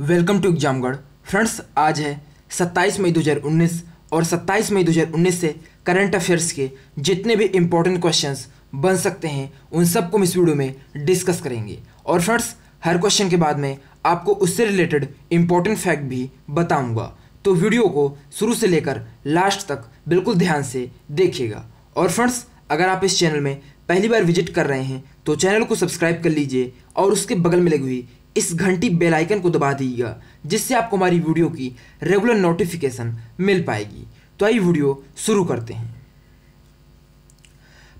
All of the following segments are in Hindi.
वेलकम टू एग्जामगढ़ फ्रेंड्स आज है 27 मई 2019 और 27 मई 2019 से करंट अफेयर्स के जितने भी इम्पोर्टेंट क्वेश्चंस बन सकते हैं उन सबको हम इस वीडियो में डिस्कस करेंगे और फ्रेंड्स हर क्वेश्चन के बाद में आपको उससे रिलेटेड इम्पोर्टेंट फैक्ट भी बताऊँगा तो वीडियो को शुरू से लेकर लास्ट तक बिल्कुल ध्यान से देखिएगा और फ्रेंड्स अगर आप इस चैनल में पहली बार विजिट कर रहे हैं तो चैनल को सब्सक्राइब कर लीजिए और उसके बगल में लगी हुई इस घंटी बेल आइकन को दबा दीजिएगा जिससे आपको हमारी वीडियो की रेगुलर नोटिफिकेशन मिल पाएगी तो आई वीडियो शुरू करते हैं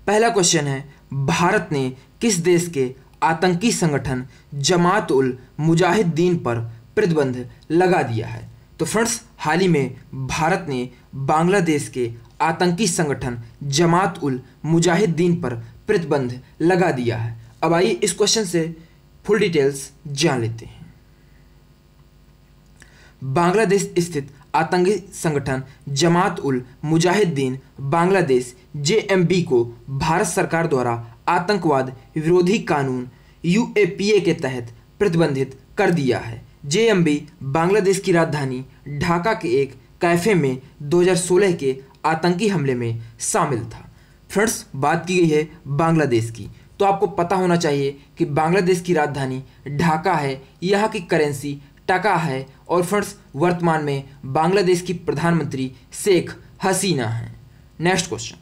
पहला क्वेश्चन है भारत ने किस देश के आतंकी संगठन जमात उल मुजाहिदीन पर प्रतिबंध लगा दिया है तो फ्रेंड्स हाल ही में भारत ने बांग्लादेश के आतंकी संगठन जमात उल मुजाहिदीन पर प्रतिबंध लगा दिया है अब आइए इस क्वेश्चन से फुल डिटेल्स जान लेते हैं बांग्लादेश स्थित आतंकी संगठन जमात उल मुजाहिदीन बांग्लादेश जे को भारत सरकार द्वारा आतंकवाद विरोधी कानून यू के तहत प्रतिबंधित कर दिया है जे बांग्लादेश की राजधानी ढाका के एक कैफे में 2016 के आतंकी हमले में शामिल था फ्रेंड्स बात की गई है बांग्लादेश की तो आपको पता होना चाहिए कि बांग्लादेश की राजधानी ढाका है यहाँ की करेंसी टका है और फ्रेंड्स वर्तमान में बांग्लादेश की प्रधानमंत्री शेख हसीना है next question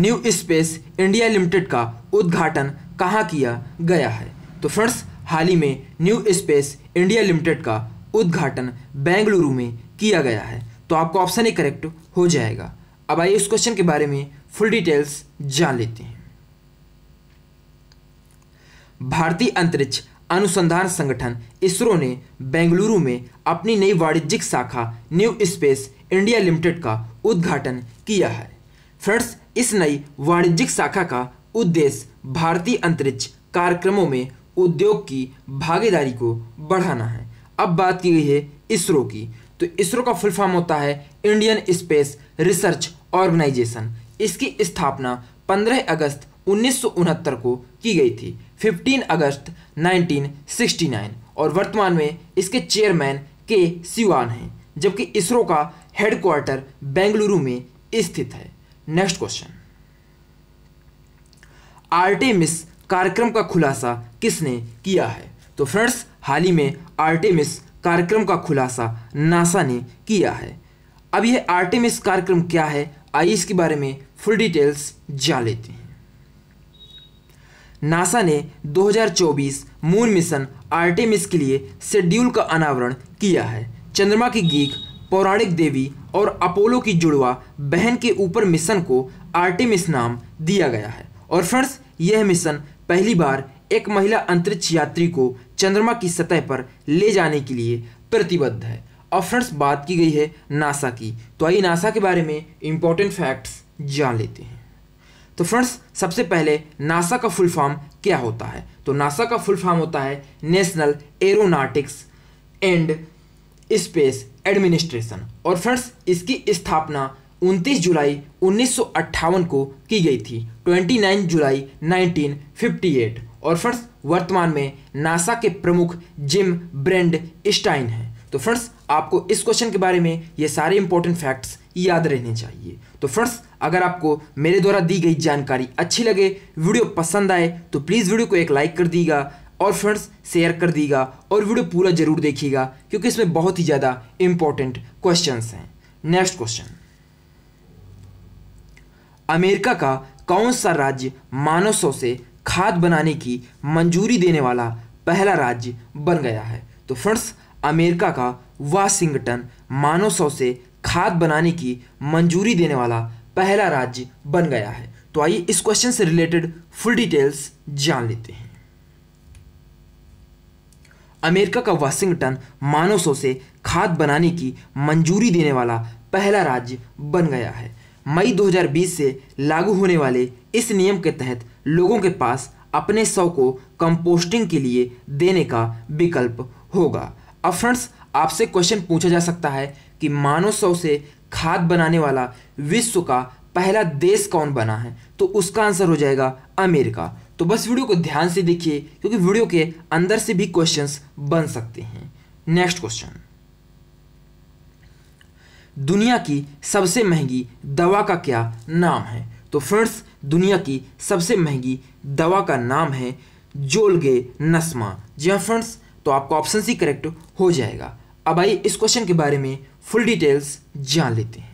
new space India limited का उद्घाटन कहाँ किया गया है तो फ्रेंड्स हाल ही में न्यू स्पेस इंडिया लिमिटेड का उद्घाटन बेंगलुरु में किया गया है तो आपका ऑप्शन ए करेक्ट हो जाएगा अब आइए इस क्वेश्चन के बारे में फुल डिटेल्स जान लेते हैं भारतीय अंतरिक्ष अनुसंधान संगठन इसरो ने बेंगलुरु में अपनी नई वाणिज्यिक शाखा न्यू स्पेस इंडिया लिमिटेड का उद्घाटन किया है फ्रेंड्स इस नई वाणिज्यिक शाखा का उद्देश्य भारतीय अंतरिक्ष कार्यक्रमों में उद्योग की भागीदारी को बढ़ाना है अब बात की गई है इसरो की तो इसरो का फुल फॉर्म होता है इंडियन स्पेस रिसर्च ऑर्गेनाइजेशन इसकी स्थापना 15 अगस्त उन्नीस को की गई थी 15 अगस्त 1969 और वर्तमान में इसके चेयरमैन के सिवान हैं जबकि इसरो का हेडक्वार्टर बेंगलुरु में स्थित है नेक्स्ट क्वेश्चन आर्टेमिस कार्यक्रम का खुलासा किसने किया है तो फ्रेंड्स हाल ही में आर्टेमिस कार्यक्रम का खुलासा नासा ने किया है अब यह आर्टेमिस कार्यक्रम क्या है आइए इसके बारे में फुल डिटेल्स जान लेते हैं नासा ने 2024 मून मिशन आर्टेमिस के लिए शेड्यूल का अनावरण किया है चंद्रमा की गीक पौराणिक देवी और अपोलो की जुड़वा बहन के ऊपर मिशन को आर्टेमिस नाम दिया गया है और फ्रेंड्स यह मिशन पहली बार एक महिला अंतरिक्ष यात्री को चंद्रमा की सतह पर ले जाने के लिए प्रतिबद्ध है और फ्रेंड्स बात की गई है नासा की तो आइए नासा के बारे में इम्पोर्टेंट फैक्ट्स जान लेते हैं तो फ्रेंड्स सबसे पहले नासा का फुल फॉर्म क्या होता है तो नासा का फुल फॉर्म होता है national aeronautics and space administration और फ्रेंड्स इसकी स्थापना 29 जुलाई उन्नीस को की गई थी 29 जुलाई 1958 और फ्रेंड्स वर्तमान में नासा के प्रमुख जिम ब्रेंड स्टाइन हैं तो फ्रेंड्स आपको इस क्वेश्चन के बारे में ये सारे इंपॉर्टेंट फैक्ट्स याद रहने चाहिए तो फ्रेंड्स अगर आपको मेरे द्वारा दी गई जानकारी अच्छी लगे वीडियो पसंद आए तो प्लीज़ वीडियो को एक लाइक कर दीगा और फ्रेंड्स शेयर कर दीगा और वीडियो पूरा जरूर देखिएगा क्योंकि इसमें बहुत ही ज़्यादा इंपॉर्टेंट क्वेश्चन हैं नेक्स्ट क्वेश्चन अमेरिका का कौन सा राज्य मानसों से खाद बनाने की मंजूरी देने वाला पहला राज्य बन गया है तो फ्रेंड्स अमेरिका का वाशिंगटन मानव शव से खाद बनाने की मंजूरी देने वाला पहला राज्य बन गया है तो आइए इस क्वेश्चन से रिलेटेड फुल डिटेल्स जान लेते हैं अमेरिका का वाशिंगटन मानव शव से खाद बनाने की मंजूरी देने वाला पहला राज्य बन गया है मई 2020 से लागू होने वाले इस नियम के तहत लोगों के पास अपने शव को कंपोस्टिंग के लिए देने का विकल्प होगा अब फ्रेंड्स आपसे क्वेश्चन पूछा जा सकता है कि मानव सौ से खाद बनाने वाला विश्व का पहला देश कौन बना है तो उसका आंसर हो जाएगा अमेरिका तो बस वीडियो को ध्यान से देखिए क्योंकि वीडियो के अंदर से भी क्वेश्चंस बन सकते हैं नेक्स्ट क्वेश्चन दुनिया की सबसे महंगी दवा का क्या नाम है तो फ्रेंड्स दुनिया की सबसे महंगी दवा का नाम है जोलगे नस्मा जी हाँ फ्रेंड्स तो आपका ऑप्शन सी करेक्ट हो जाएगा अब आइए इस क्वेश्चन के बारे में फुल डिटेल्स जान लेते हैं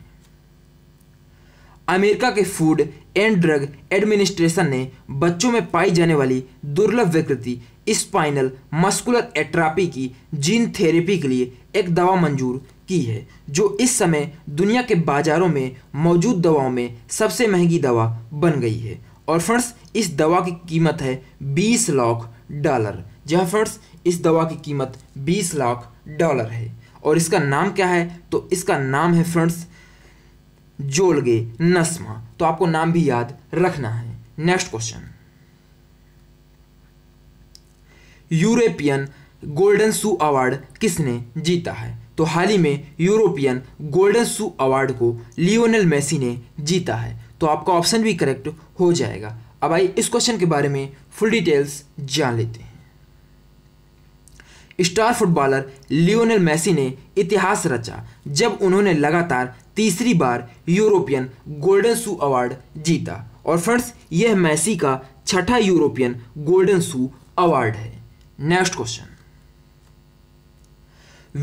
अमेरिका के फूड एंड ड्रग एडमिनिस्ट्रेशन ने बच्चों में पाई जाने वाली दुर्लभ विकृति स्पाइनल मस्कुलर एट्रापी की जीन थेरेपी के लिए एक दवा मंजूर की है जो इस समय दुनिया के बाजारों में मौजूद दवाओं में सबसे महंगी दवा बन गई है और फ्रेंड्स इस दवा की कीमत है 20 लाख डॉलर जहां फ्रेंड्स इस दवा की कीमत 20 लाख डॉलर है और इसका नाम क्या है तो इसका नाम है फ्रेंड्स जोलगे नस्मा तो आपको नाम भी याद रखना है next question European golden shoe award किसने जीता है तो हाल ही में यूरोपियन गोल्डन शू अवार्ड को लियोनल मेसी ने जीता है तो आपका ऑप्शन भी करेक्ट हो जाएगा अब आइए इस क्वेश्चन के बारे में फुल डिटेल्स जान लेते हैं स्टार फुटबॉलर लियोनेल मेसी ने इतिहास रचा जब उन्होंने लगातार तीसरी बार यूरोपियन गोल्डन शू अवार्ड जीता और फ्रेंड्स यह मैसी का छठा यूरोपियन गोल्डन शू अवार्ड है नेक्स्ट क्वेश्चन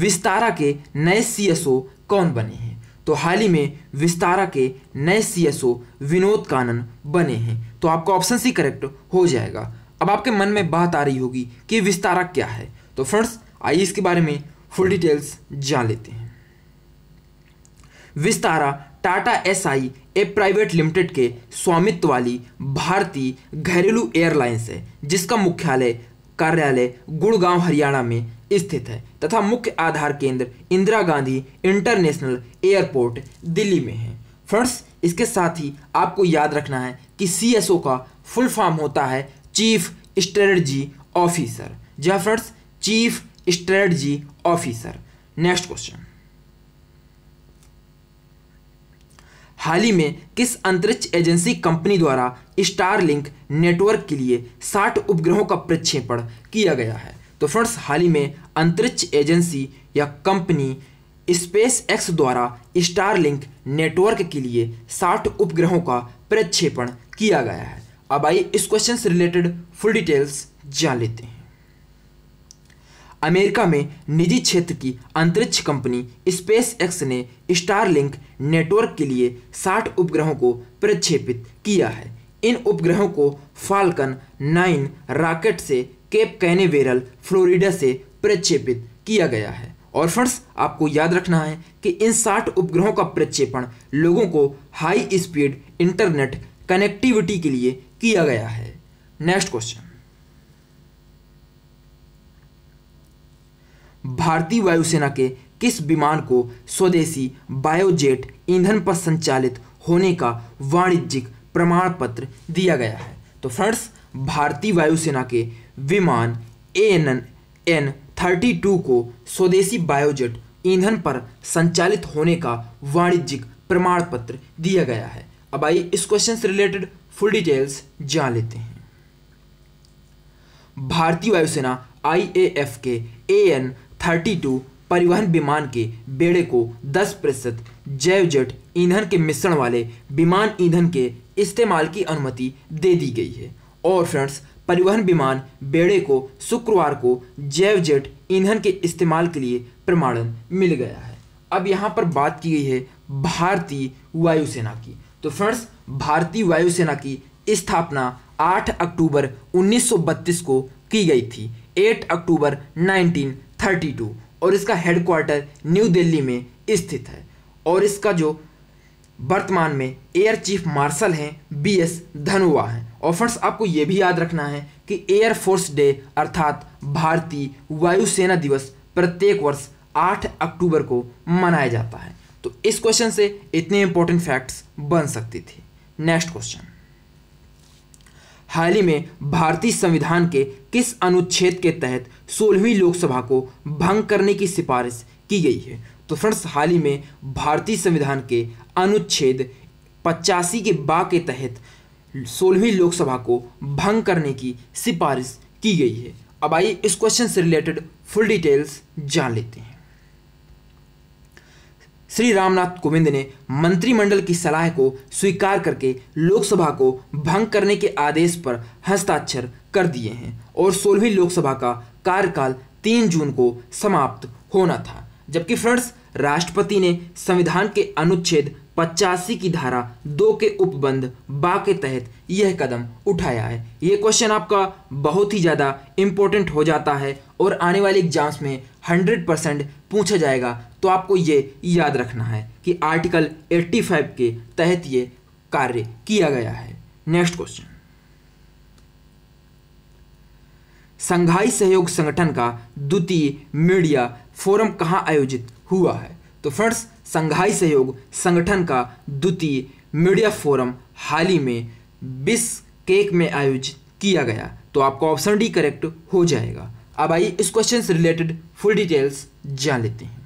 विस्तारा के नए सीएसओ कौन बने हैं तो हाल ही में विस्तारा के नए सीएसओ विनोद कानन बने हैं तो आपका ऑप्शन सी करेक्ट हो जाएगा अब आपके मन में बात आ रही होगी कि विस्तारा क्या है तो फ्रेंड्स आइए इसके बारे में फुल डिटेल्स जान लेते हैं Vistara Tata SI A private limited के स्वामित्व वाली भारतीय घरेलू एयरलाइंस है जिसका मुख्यालय कार्यालय गुड़गांव हरियाणा में स्थित है तथा मुख्य आधार केंद्र इंदिरा गांधी इंटरनेशनल एयरपोर्ट दिल्ली में है फ्रेंड्स इसके साथ ही आपको याद रखना है कि सी का फुल फॉर्म होता है चीफ स्ट्रेटजी ऑफिसर जहाँ friends chief strategy officer next question हाल ही में किस अंतरिक्ष एजेंसी कंपनी द्वारा स्टारलिंक नेटवर्क के लिए 60 उपग्रहों का प्रक्षेपण किया गया है तो फ्रेंड्स हाल ही में अंतरिक्ष एजेंसी या कंपनी स्पेस एक्स द्वारा स्टारलिंक नेटवर्क के लिए 60 उपग्रहों का प्रक्षेपण किया गया है अब आइए इस क्वेश्चन से रिलेटेड फुल डिटेल्स जान लेते हैं अमेरिका में निजी क्षेत्र की अंतरिक्ष कंपनी स्पेस एक्स ने स्टारलिंक नेटवर्क के लिए 60 उपग्रहों को प्रक्षेपित किया है इन उपग्रहों को फाल्कन 9 रॉकेट से केप कैनेवेरल फ्लोरिडा से प्रक्षेपित किया गया है और फ्रेंड्स आपको याद रखना है कि इन 60 उपग्रहों का प्रक्षेपण लोगों को हाई स्पीड इंटरनेट कनेक्टिविटी के लिए किया गया है नेक्स्ट क्वेश्चन भारतीय वायुसेना के किस विमान को स्वदेशी बायोजेट ईंधन पर संचालित होने का वाणिज्यिक प्रमाण पत्र दिया गया है तो फ्रेंड्स भारतीय वायुसेना के विमान A N N thirty two को स्वदेशी बायोजेट ईंधन पर संचालित होने का वाणिज्यिक प्रमाण पत्र दिया गया है अब आइए इस क्वेश्चन से रिलेटेड फुल डिटेल्स जान लेते हैं भारतीय वायुसेना आई के ए एन थर्टी टू परिवहन विमान के बेड़े को 10 प्रतिशत जैव जेट ईंधन के मिश्रण वाले विमान ईंधन के इस्तेमाल की अनुमति दे दी गई है और फ्रेंड्स परिवहन विमान बेड़े को शुक्रवार को जैव जेट ईंधन के इस्तेमाल के लिए प्रमाणन मिल गया है अब यहाँ पर बात की गई है भारतीय वायुसेना की तो फ्रेंड्स भारतीय वायुसेना की स्थापना 8 अक्टूबर 1932 को की गई थी 8 अक्टूबर थर्टी टू और इसका हेडक्वार्टर न्यू दिल्ली में स्थित है और इसका जो वर्तमान में एयर चीफ मार्शल हैं बी एस धनुआ हैं और फ्रेंड्स आपको ये भी याद रखना है कि एयर फोर्स डे अर्थात भारतीय वायुसेना दिवस प्रत्येक वर्ष 8 अक्टूबर को मनाया जाता है तो इस क्वेश्चन से इतने इंपॉर्टेंट फैक्ट्स बन सकती थी नेक्स्ट क्वेश्चन हाल ही में भारतीय संविधान के किस अनुच्छेद के तहत सोलहवीं लोकसभा को भंग करने की सिफारिश की गई है तो फ्रेंड्स हाल ही में भारतीय संविधान के अनुच्छेद पचासी के बा के तहत सोलहवीं लोकसभा को भंग करने की सिफारिश की गई है अब आइए इस क्वेश्चन से रिलेटेड फुल डिटेल्स जान लेते हैं श्री रामनाथ कोविंद ने मंत्रिमंडल की सलाह को स्वीकार करके लोकसभा को भंग करने के आदेश पर हस्ताक्षर कर दिए हैं और सोलहवीं लोकसभा का कार्यकाल तीन जून को समाप्त होना था जबकि फ्रेंड्स राष्ट्रपति ने संविधान के अनुच्छेद पचासी की धारा दो के उपबंध बा के तहत यह कदम उठाया है ये क्वेश्चन आपका बहुत ही ज़्यादा इम्पोर्टेंट हो जाता है और आने वाले एग्जाम्स में हंड्रेड परसेंट पूछा जाएगा तो आपको ये याद रखना है कि आर्टिकल 85 के तहत ये कार्य किया गया है नेक्स्ट क्वेश्चन संघाई सहयोग संगठन का द्वितीय मीडिया फोरम कहाँ आयोजित हुआ है तो फ्रेंड्स संघाई सहयोग संगठन का द्वितीय मीडिया फोरम हाल ही में बिस केक में आयोजित किया गया तो आपका ऑप्शन डी करेक्ट हो जाएगा अब आइए इस क्वेश्चन से रिलेटेड फुल डिटेल्स जान लेते हैं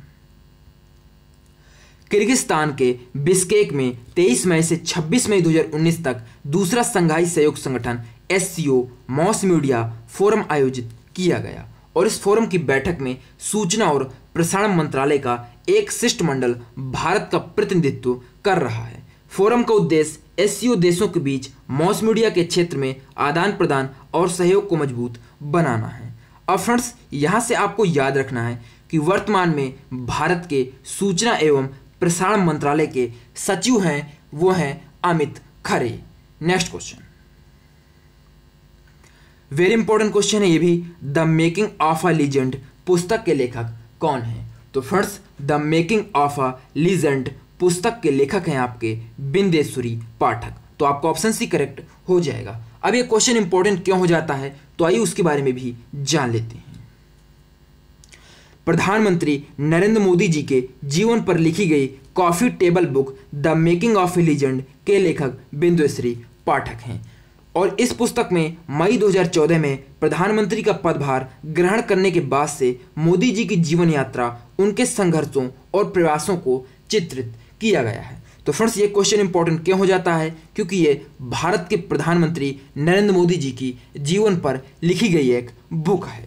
किर्गिस्तान के बिस्केक में 23 मई से 26 मई 2019 तक दूसरा संघाई सहयोग संगठन एस मॉस मीडिया फोरम आयोजित किया गया और इस फोरम की बैठक में सूचना और प्रसारण मंत्रालय का एक शिष्टमंडल भारत का प्रतिनिधित्व कर रहा है फोरम का उद्देश्य एस देशों के बीच मॉस मीडिया के क्षेत्र में आदान प्रदान और सहयोग को मजबूत बनाना है अब फ्रेंड्स यहाँ से आपको याद रखना है कि वर्तमान में भारत के सूचना एवं प्रसारण मंत्रालय के सचिव हैं वो हैं Amit Khare next question very important question है ये भी the making of a legend पुस्तक के लेखक कौन है तो friends the making of a legend पुस्तक के लेखक हैं आपके बिंदेश्वरी पाठक तो आपका ऑप्शन सी करेक्ट हो जाएगा अब ये क्वेश्चन इंपॉर्टेंट क्यों हो जाता है तो आइए उसके बारे में भी जान लेते हैं प्रधानमंत्री नरेंद्र मोदी जी के जीवन पर लिखी गई coffee table book the making of a legend के लेखक बिंदेश्वरी पाठक हैं और इस पुस्तक में मई 2014 में प्रधानमंत्री का पदभार ग्रहण करने के बाद से मोदी जी की जीवन यात्रा उनके संघर्षों और प्रयासों को चित्रित किया गया है तो फ्रेंड्स ये क्वेश्चन इंपॉर्टेंट क्यों हो जाता है क्योंकि ये भारत के प्रधानमंत्री नरेंद्र मोदी जी की जीवन पर लिखी गई एक बुक है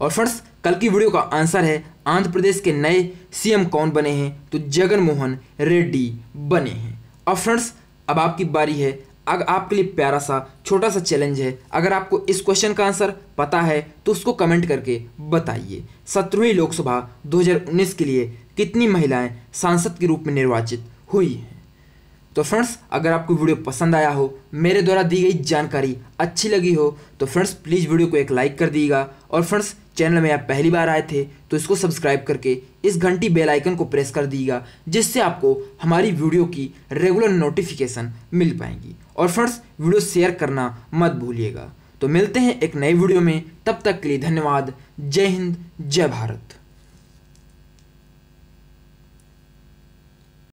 और फ्रेंड्स कल की वीडियो का आंसर है आंध्र प्रदेश के नए सीएम कौन बने हैं तो जगन मोहन रेड्डी बने हैं और फ्रेंड्स अब आपकी बारी है अब आपके लिए प्यारा सा छोटा सा चैलेंज है अगर आपको इस क्वेश्चन का आंसर पता है तो उसको कमेंट करके बताइए सत्रहवीं लोकसभा 2019 के लिए कितनी महिलाएं सांसद के रूप में निर्वाचित हुई हैं तो फ्रेंड्स अगर आपको वीडियो पसंद आया हो मेरे द्वारा दी गई जानकारी अच्छी लगी हो तो फ्रेंड्स प्लीज़ वीडियो को एक लाइक कर दीजिएगा और फ्रेंड्स चैनल में आप पहली बार आए थे तो इसको सब्सक्राइब करके इस घंटी बेल आइकन को प्रेस कर दीजिएगा जिससे आपको हमारी वीडियो की रेगुलर नोटिफिकेशन मिल पाएंगी और फ्रेंड्स वीडियो शेयर करना मत भूलिएगा तो मिलते हैं एक नई वीडियो में तब तक के लिए धन्यवाद जय हिंद जय भारत